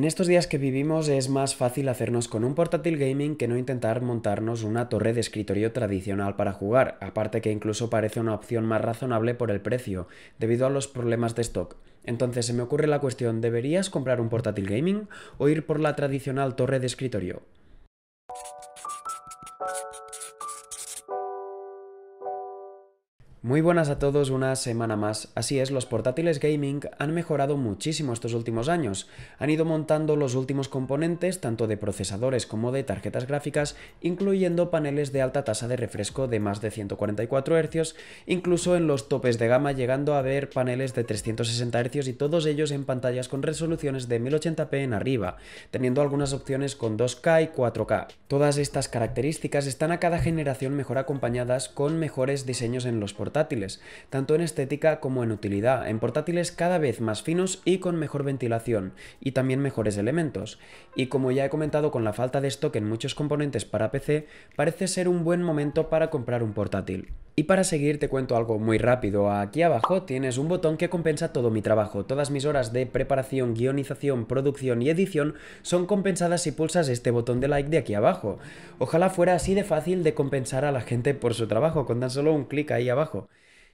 En estos días que vivimos es más fácil hacernos con un portátil gaming que no intentar montarnos una torre de escritorio tradicional para jugar, aparte que incluso parece una opción más razonable por el precio, debido a los problemas de stock. Entonces se me ocurre la cuestión, ¿deberías comprar un portátil gaming o ir por la tradicional torre de escritorio? Muy buenas a todos, una semana más. Así es, los portátiles gaming han mejorado muchísimo estos últimos años. Han ido montando los últimos componentes, tanto de procesadores como de tarjetas gráficas, incluyendo paneles de alta tasa de refresco de más de 144 Hz, incluso en los topes de gama llegando a ver paneles de 360 Hz y todos ellos en pantallas con resoluciones de 1080p en arriba, teniendo algunas opciones con 2K y 4K. Todas estas características están a cada generación mejor acompañadas con mejores diseños en los portátiles portátiles, tanto en estética como en utilidad, en portátiles cada vez más finos y con mejor ventilación, y también mejores elementos. Y como ya he comentado con la falta de stock en muchos componentes para PC, parece ser un buen momento para comprar un portátil. Y para seguir te cuento algo muy rápido. Aquí abajo tienes un botón que compensa todo mi trabajo. Todas mis horas de preparación, guionización, producción y edición son compensadas si pulsas este botón de like de aquí abajo. Ojalá fuera así de fácil de compensar a la gente por su trabajo, con tan solo un clic ahí abajo.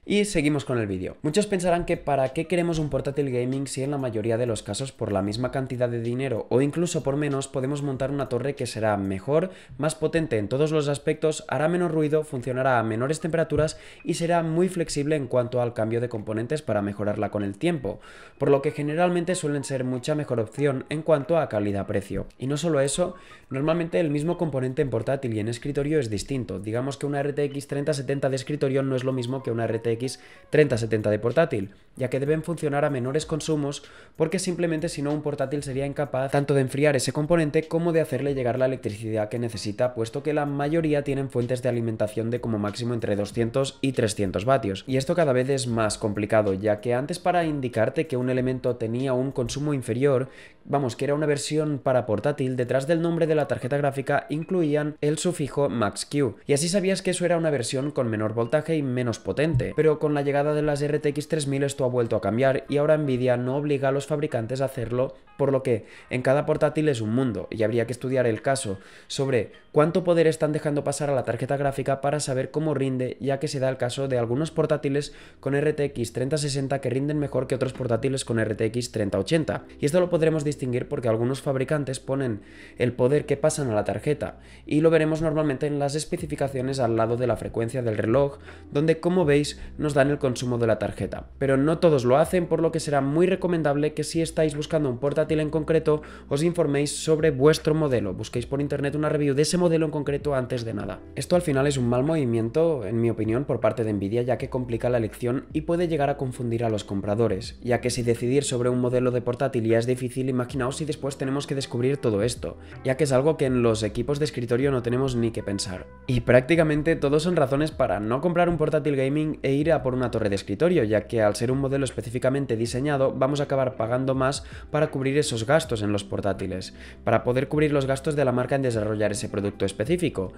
Y seguimos con el vídeo. Muchos pensarán que para qué queremos un portátil gaming si en la mayoría de los casos por la misma cantidad de dinero o incluso por menos podemos montar una torre que será mejor, más potente en todos los aspectos, hará menos ruido, funcionará a menores temperaturas y será muy flexible en cuanto al cambio de componentes para mejorarla con el tiempo, por lo que generalmente suelen ser mucha mejor opción en cuanto a calidad-precio. Y no solo eso, normalmente el mismo componente en portátil y en escritorio es distinto, digamos que una RTX 3070 de escritorio no es lo mismo que una RTX x 3070 de portátil, ya que deben funcionar a menores consumos porque simplemente si no un portátil sería incapaz tanto de enfriar ese componente como de hacerle llegar la electricidad que necesita, puesto que la mayoría tienen fuentes de alimentación de como máximo entre 200 y 300 vatios. Y esto cada vez es más complicado, ya que antes para indicarte que un elemento tenía un consumo inferior, vamos, que era una versión para portátil, detrás del nombre de la tarjeta gráfica incluían el sufijo MaxQ, y así sabías que eso era una versión con menor voltaje y menos potente con la llegada de las RTX 3000 esto ha vuelto a cambiar y ahora Nvidia no obliga a los fabricantes a hacerlo, por lo que en cada portátil es un mundo y habría que estudiar el caso sobre cuánto poder están dejando pasar a la tarjeta gráfica para saber cómo rinde, ya que se da el caso de algunos portátiles con RTX 3060 que rinden mejor que otros portátiles con RTX 3080. Y esto lo podremos distinguir porque algunos fabricantes ponen el poder que pasan a la tarjeta y lo veremos normalmente en las especificaciones al lado de la frecuencia del reloj, donde como veis nos dan el consumo de la tarjeta. Pero no todos lo hacen, por lo que será muy recomendable que si estáis buscando un portátil en concreto, os informéis sobre vuestro modelo, busquéis por internet una review de ese modelo en concreto antes de nada. Esto al final es un mal movimiento, en mi opinión, por parte de Nvidia, ya que complica la elección y puede llegar a confundir a los compradores, ya que si decidir sobre un modelo de portátil ya es difícil, imaginaos si después tenemos que descubrir todo esto, ya que es algo que en los equipos de escritorio no tenemos ni que pensar. Y prácticamente todos son razones para no comprar un portátil gaming e ir a por una torre de escritorio, ya que al ser un modelo específicamente diseñado vamos a acabar pagando más para cubrir esos gastos en los portátiles, para poder cubrir los gastos de la marca en desarrollar ese producto específico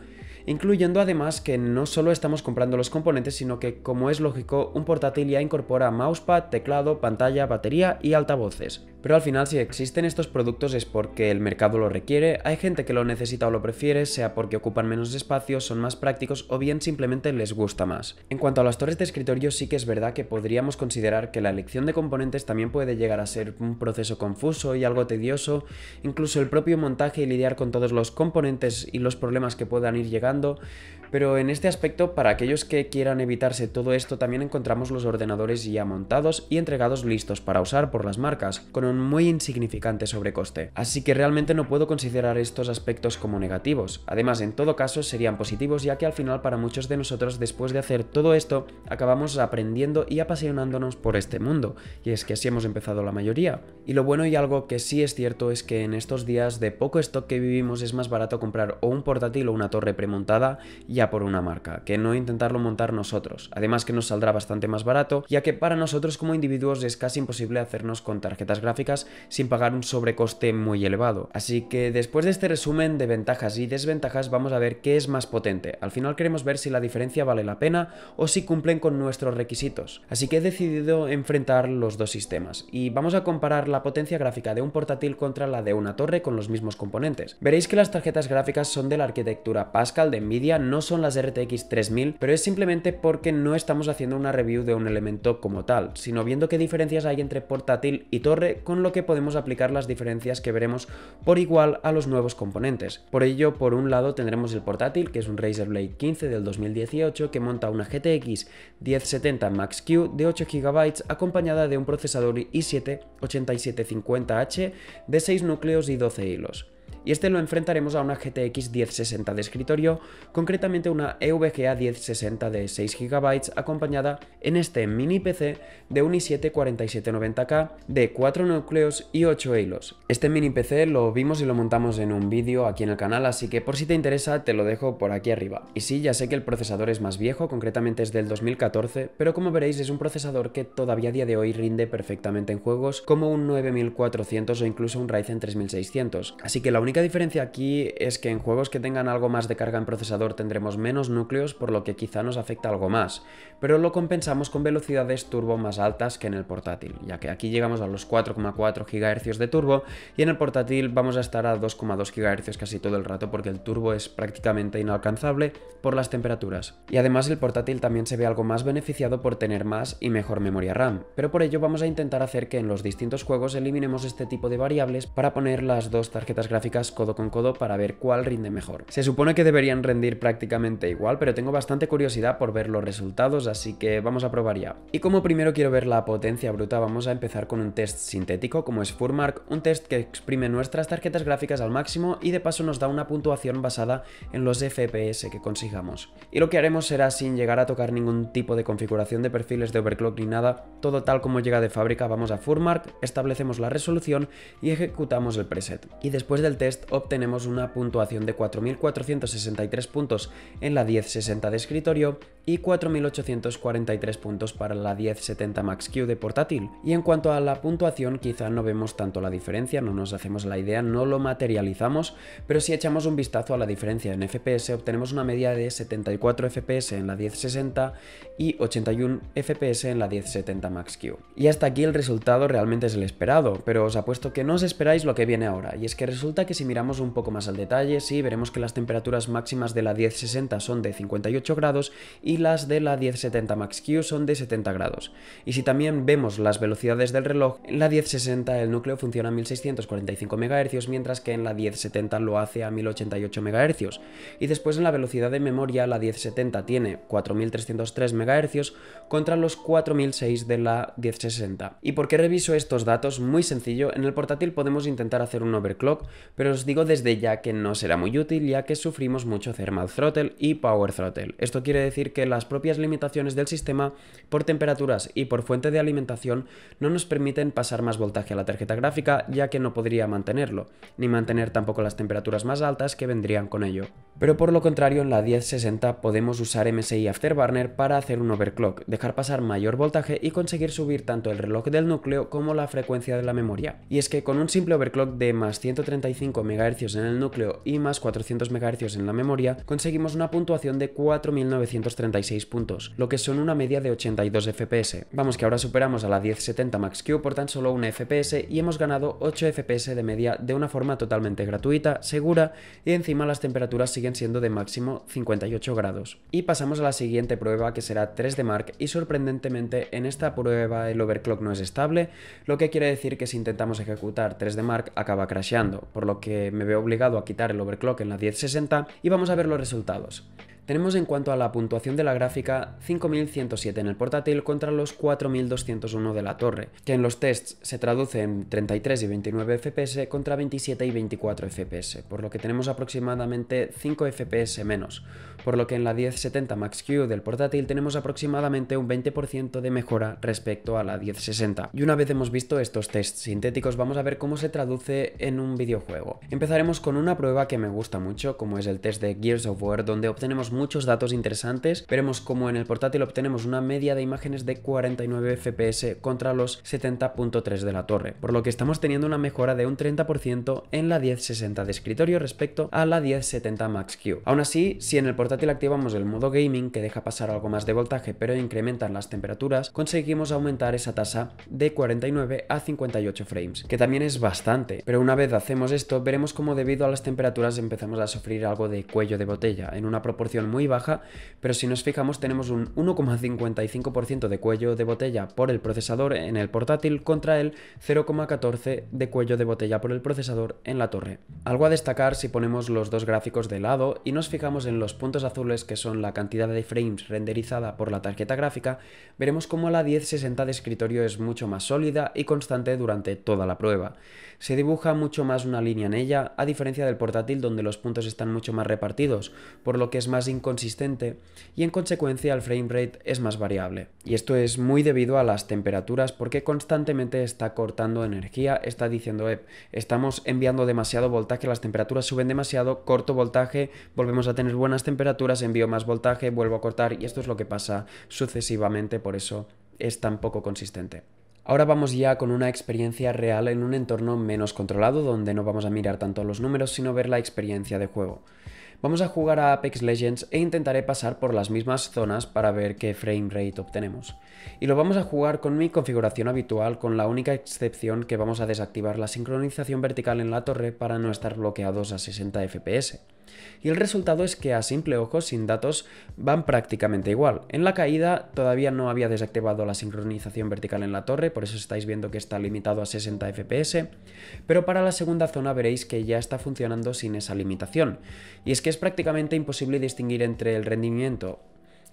incluyendo además que no solo estamos comprando los componentes, sino que, como es lógico, un portátil ya incorpora mousepad, teclado, pantalla, batería y altavoces. Pero al final si existen estos productos es porque el mercado lo requiere, hay gente que lo necesita o lo prefiere, sea porque ocupan menos espacio, son más prácticos o bien simplemente les gusta más. En cuanto a las torres de escritorio sí que es verdad que podríamos considerar que la elección de componentes también puede llegar a ser un proceso confuso y algo tedioso, incluso el propio montaje y lidiar con todos los componentes y los problemas que puedan ir llegando pero en este aspecto, para aquellos que quieran evitarse todo esto, también encontramos los ordenadores ya montados y entregados listos para usar por las marcas, con un muy insignificante sobrecoste. Así que realmente no puedo considerar estos aspectos como negativos. Además, en todo caso, serían positivos ya que al final para muchos de nosotros, después de hacer todo esto, acabamos aprendiendo y apasionándonos por este mundo, y es que así hemos empezado la mayoría. Y lo bueno y algo que sí es cierto es que en estos días de poco stock que vivimos es más barato comprar o un portátil o una torre premontada ya por una marca, que no intentarlo montar nosotros. Además que nos saldrá bastante más barato, ya que para nosotros como individuos es casi imposible hacernos con tarjetas gráficas sin pagar un sobrecoste muy elevado. Así que después de este resumen de ventajas y desventajas vamos a ver qué es más potente. Al final queremos ver si la diferencia vale la pena o si cumplen con nuestros requisitos. Así que he decidido enfrentar los dos sistemas y vamos a comparar la potencia gráfica de un portátil contra la de una torre con los mismos componentes. Veréis que las tarjetas gráficas son de la arquitectura Pascal de Nvidia no son las RTX 3000, pero es simplemente porque no estamos haciendo una review de un elemento como tal, sino viendo qué diferencias hay entre portátil y torre, con lo que podemos aplicar las diferencias que veremos por igual a los nuevos componentes. Por ello, por un lado tendremos el portátil, que es un Razer Blade 15 del 2018, que monta una GTX 1070 Max-Q de 8 GB acompañada de un procesador i7 8750H de 6 núcleos y 12 hilos y este lo enfrentaremos a una GTX 1060 de escritorio, concretamente una EVGA 1060 de 6 GB acompañada en este mini PC de un i7-4790K de 4 núcleos y 8 hilos. Este mini PC lo vimos y lo montamos en un vídeo aquí en el canal, así que por si te interesa te lo dejo por aquí arriba. Y sí, ya sé que el procesador es más viejo, concretamente es del 2014, pero como veréis es un procesador que todavía a día de hoy rinde perfectamente en juegos como un 9400 o incluso un Ryzen 3600, así que la única diferencia aquí es que en juegos que tengan algo más de carga en procesador tendremos menos núcleos, por lo que quizá nos afecta algo más, pero lo compensamos con velocidades turbo más altas que en el portátil, ya que aquí llegamos a los 4,4 GHz de turbo y en el portátil vamos a estar a 2,2 GHz casi todo el rato porque el turbo es prácticamente inalcanzable por las temperaturas. Y además el portátil también se ve algo más beneficiado por tener más y mejor memoria RAM, pero por ello vamos a intentar hacer que en los distintos juegos eliminemos este tipo de variables para poner las dos tarjetas gráficas codo con codo para ver cuál rinde mejor. Se supone que deberían rendir prácticamente igual, pero tengo bastante curiosidad por ver los resultados, así que vamos a probar ya. Y como primero quiero ver la potencia bruta, vamos a empezar con un test sintético como es Furmark, un test que exprime nuestras tarjetas gráficas al máximo y de paso nos da una puntuación basada en los FPS que consigamos. Y lo que haremos será sin llegar a tocar ningún tipo de configuración de perfiles de overclock ni nada, todo tal como llega de fábrica, vamos a Furmark, establecemos la resolución y ejecutamos el preset. Y después del test obtenemos una puntuación de 4.463 puntos en la 1060 de escritorio, y 4.843 puntos para la 1070 Max-Q de portátil. Y en cuanto a la puntuación, quizá no vemos tanto la diferencia, no nos hacemos la idea, no lo materializamos, pero si echamos un vistazo a la diferencia en FPS, obtenemos una media de 74 FPS en la 1060 y 81 FPS en la 1070 Max-Q. Y hasta aquí el resultado realmente es el esperado, pero os apuesto que no os esperáis lo que viene ahora, y es que resulta que si miramos un poco más al detalle, sí, veremos que las temperaturas máximas de la 1060 son de 58 grados y las de la 1070 Max-Q son de 70 grados. Y si también vemos las velocidades del reloj, en la 1060 el núcleo funciona a 1645 MHz, mientras que en la 1070 lo hace a 1088 MHz. Y después en la velocidad de memoria, la 1070 tiene 4303 MHz contra los 4006 de la 1060. ¿Y por qué reviso estos datos? Muy sencillo, en el portátil podemos intentar hacer un overclock, pero os digo desde ya que no será muy útil ya que sufrimos mucho thermal throttle y power throttle. Esto quiere decir que las propias limitaciones del sistema por temperaturas y por fuente de alimentación no nos permiten pasar más voltaje a la tarjeta gráfica ya que no podría mantenerlo, ni mantener tampoco las temperaturas más altas que vendrían con ello. Pero por lo contrario, en la 1060 podemos usar MSI Afterburner para hacer un overclock, dejar pasar mayor voltaje y conseguir subir tanto el reloj del núcleo como la frecuencia de la memoria. Y es que con un simple overclock de más 135 MHz en el núcleo y más 400 MHz en la memoria, conseguimos una puntuación de 4936 puntos, lo que son una media de 82 FPS. Vamos que ahora superamos a la 1070 Max-Q por tan solo una FPS y hemos ganado 8 FPS de media de una forma totalmente gratuita, segura y encima las temperaturas siguen siendo de máximo 58 grados. Y pasamos a la siguiente prueba que será 3 de Mark y sorprendentemente en esta prueba el overclock no es estable, lo que quiere decir que si intentamos ejecutar 3 de Mark acaba crasheando, por lo que me veo obligado a quitar el overclock en la 1060 y vamos a ver los resultados. Tenemos en cuanto a la puntuación de la gráfica 5107 en el portátil contra los 4201 de la torre, que en los tests se traduce en 33 y 29 FPS contra 27 y 24 FPS, por lo que tenemos aproximadamente 5 FPS menos, por lo que en la 1070 Max-Q del portátil tenemos aproximadamente un 20% de mejora respecto a la 1060. Y una vez hemos visto estos tests sintéticos vamos a ver cómo se traduce en un videojuego. Empezaremos con una prueba que me gusta mucho, como es el test de Gears of War, donde obtenemos muchos datos interesantes. Veremos cómo en el portátil obtenemos una media de imágenes de 49 FPS contra los 70.3 de la torre, por lo que estamos teniendo una mejora de un 30% en la 1060 de escritorio respecto a la 1070 Max-Q. Aún así, si en el portátil activamos el modo gaming, que deja pasar algo más de voltaje pero incrementan las temperaturas, conseguimos aumentar esa tasa de 49 a 58 frames, que también es bastante, pero una vez hacemos esto veremos cómo debido a las temperaturas empezamos a sufrir algo de cuello de botella, en una proporción muy baja, pero si nos fijamos tenemos un 1,55% de cuello de botella por el procesador en el portátil contra el 0,14% de cuello de botella por el procesador en la torre. Algo a destacar si ponemos los dos gráficos de lado y nos fijamos en los puntos azules que son la cantidad de frames renderizada por la tarjeta gráfica, veremos cómo la 1060 de escritorio es mucho más sólida y constante durante toda la prueba. Se dibuja mucho más una línea en ella, a diferencia del portátil donde los puntos están mucho más repartidos, por lo que es más inconsistente y en consecuencia el frame rate es más variable. Y esto es muy debido a las temperaturas porque constantemente está cortando energía, está diciendo eh, estamos enviando demasiado voltaje, las temperaturas suben demasiado, corto voltaje, volvemos a tener buenas temperaturas, envío más voltaje, vuelvo a cortar y esto es lo que pasa sucesivamente, por eso es tan poco consistente. Ahora vamos ya con una experiencia real en un entorno menos controlado donde no vamos a mirar tanto los números sino ver la experiencia de juego. Vamos a jugar a Apex Legends e intentaré pasar por las mismas zonas para ver qué frame rate obtenemos. Y lo vamos a jugar con mi configuración habitual con la única excepción que vamos a desactivar la sincronización vertical en la torre para no estar bloqueados a 60 FPS. Y el resultado es que a simple ojo, sin datos, van prácticamente igual. En la caída todavía no había desactivado la sincronización vertical en la torre, por eso estáis viendo que está limitado a 60 FPS, pero para la segunda zona veréis que ya está funcionando sin esa limitación. Y es que es prácticamente imposible distinguir entre el rendimiento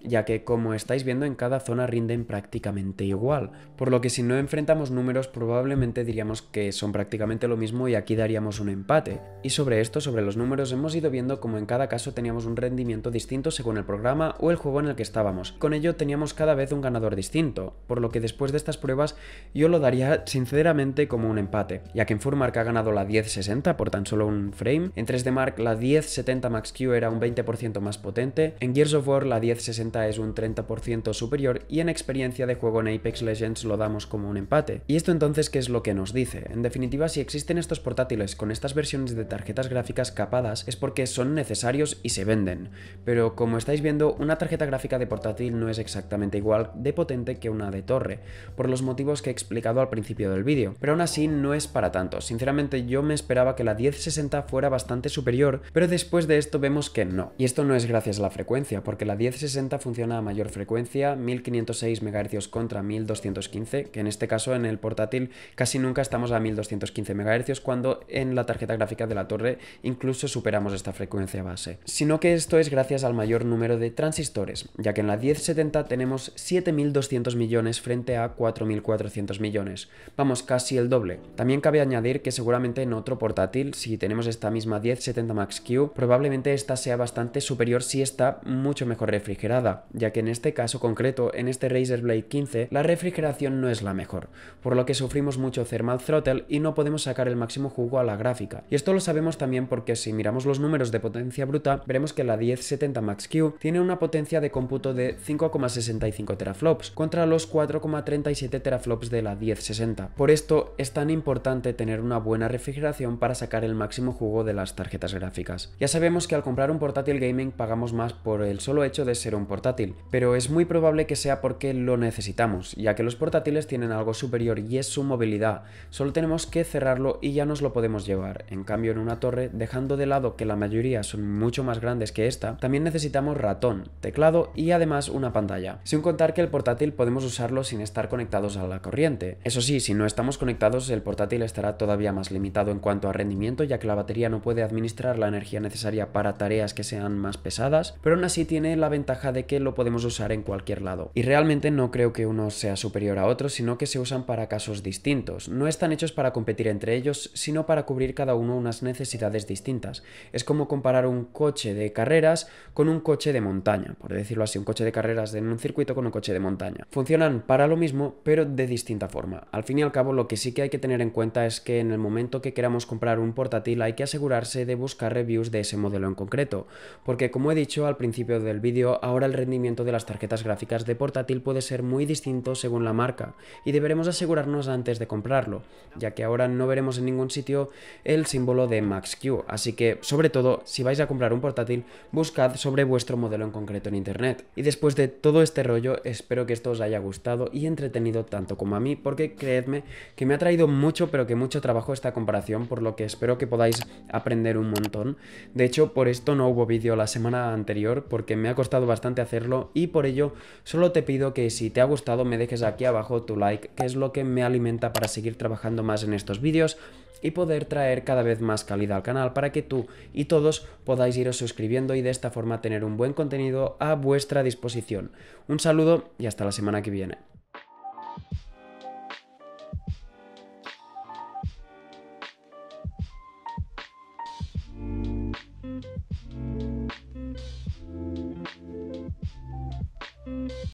ya que como estáis viendo en cada zona rinden prácticamente igual, por lo que si no enfrentamos números probablemente diríamos que son prácticamente lo mismo y aquí daríamos un empate. Y sobre esto, sobre los números, hemos ido viendo como en cada caso teníamos un rendimiento distinto según el programa o el juego en el que estábamos. Con ello teníamos cada vez un ganador distinto, por lo que después de estas pruebas yo lo daría sinceramente como un empate, ya que en Furmark ha ganado la 1060 por tan solo un frame, en 3D Mark la 1070 Max-Q era un 20% más potente, en Gears of War la 1060 es un 30% superior y en experiencia de juego en Apex Legends lo damos como un empate. ¿Y esto entonces qué es lo que nos dice? En definitiva, si existen estos portátiles con estas versiones de tarjetas gráficas capadas es porque son necesarios y se venden. Pero como estáis viendo, una tarjeta gráfica de portátil no es exactamente igual de potente que una de torre, por los motivos que he explicado al principio del vídeo. Pero aún así no es para tanto. Sinceramente yo me esperaba que la 1060 fuera bastante superior, pero después de esto vemos que no. Y esto no es gracias a la frecuencia, porque la 1060 funciona a mayor frecuencia, 1506 MHz contra 1215, que en este caso en el portátil casi nunca estamos a 1215 MHz cuando en la tarjeta gráfica de la torre incluso superamos esta frecuencia base. Sino que esto es gracias al mayor número de transistores, ya que en la 1070 tenemos 7200 millones frente a 4400 millones, vamos casi el doble. También cabe añadir que seguramente en otro portátil, si tenemos esta misma 1070 Max Q, probablemente esta sea bastante superior si está mucho mejor refrigerada ya que en este caso concreto, en este Razer Blade 15, la refrigeración no es la mejor, por lo que sufrimos mucho thermal throttle y no podemos sacar el máximo jugo a la gráfica. Y esto lo sabemos también porque si miramos los números de potencia bruta, veremos que la 1070 Max-Q tiene una potencia de cómputo de 5,65 teraflops contra los 4,37 teraflops de la 1060. Por esto es tan importante tener una buena refrigeración para sacar el máximo jugo de las tarjetas gráficas. Ya sabemos que al comprar un portátil gaming pagamos más por el solo hecho de ser un portátil portátil, pero es muy probable que sea porque lo necesitamos, ya que los portátiles tienen algo superior y es su movilidad, solo tenemos que cerrarlo y ya nos lo podemos llevar, en cambio en una torre, dejando de lado que la mayoría son mucho más grandes que esta, también necesitamos ratón, teclado y además una pantalla, sin contar que el portátil podemos usarlo sin estar conectados a la corriente. Eso sí, si no estamos conectados el portátil estará todavía más limitado en cuanto a rendimiento, ya que la batería no puede administrar la energía necesaria para tareas que sean más pesadas, pero aún así tiene la ventaja de que lo podemos usar en cualquier lado. Y realmente no creo que uno sea superior a otro, sino que se usan para casos distintos. No están hechos para competir entre ellos, sino para cubrir cada uno unas necesidades distintas. Es como comparar un coche de carreras con un coche de montaña, por decirlo así, un coche de carreras en un circuito con un coche de montaña. Funcionan para lo mismo, pero de distinta forma. Al fin y al cabo, lo que sí que hay que tener en cuenta es que en el momento que queramos comprar un portátil hay que asegurarse de buscar reviews de ese modelo en concreto, porque como he dicho al principio del vídeo, ahora el rendimiento de las tarjetas gráficas de portátil puede ser muy distinto según la marca y deberemos asegurarnos antes de comprarlo, ya que ahora no veremos en ningún sitio el símbolo de MaxQ, así que sobre todo si vais a comprar un portátil buscad sobre vuestro modelo en concreto en internet. Y después de todo este rollo espero que esto os haya gustado y entretenido tanto como a mí porque creedme que me ha traído mucho pero que mucho trabajo esta comparación por lo que espero que podáis aprender un montón. De hecho por esto no hubo vídeo la semana anterior porque me ha costado bastante hacerlo y por ello solo te pido que si te ha gustado me dejes aquí abajo tu like, que es lo que me alimenta para seguir trabajando más en estos vídeos y poder traer cada vez más calidad al canal para que tú y todos podáis iros suscribiendo y de esta forma tener un buen contenido a vuestra disposición. Un saludo y hasta la semana que viene.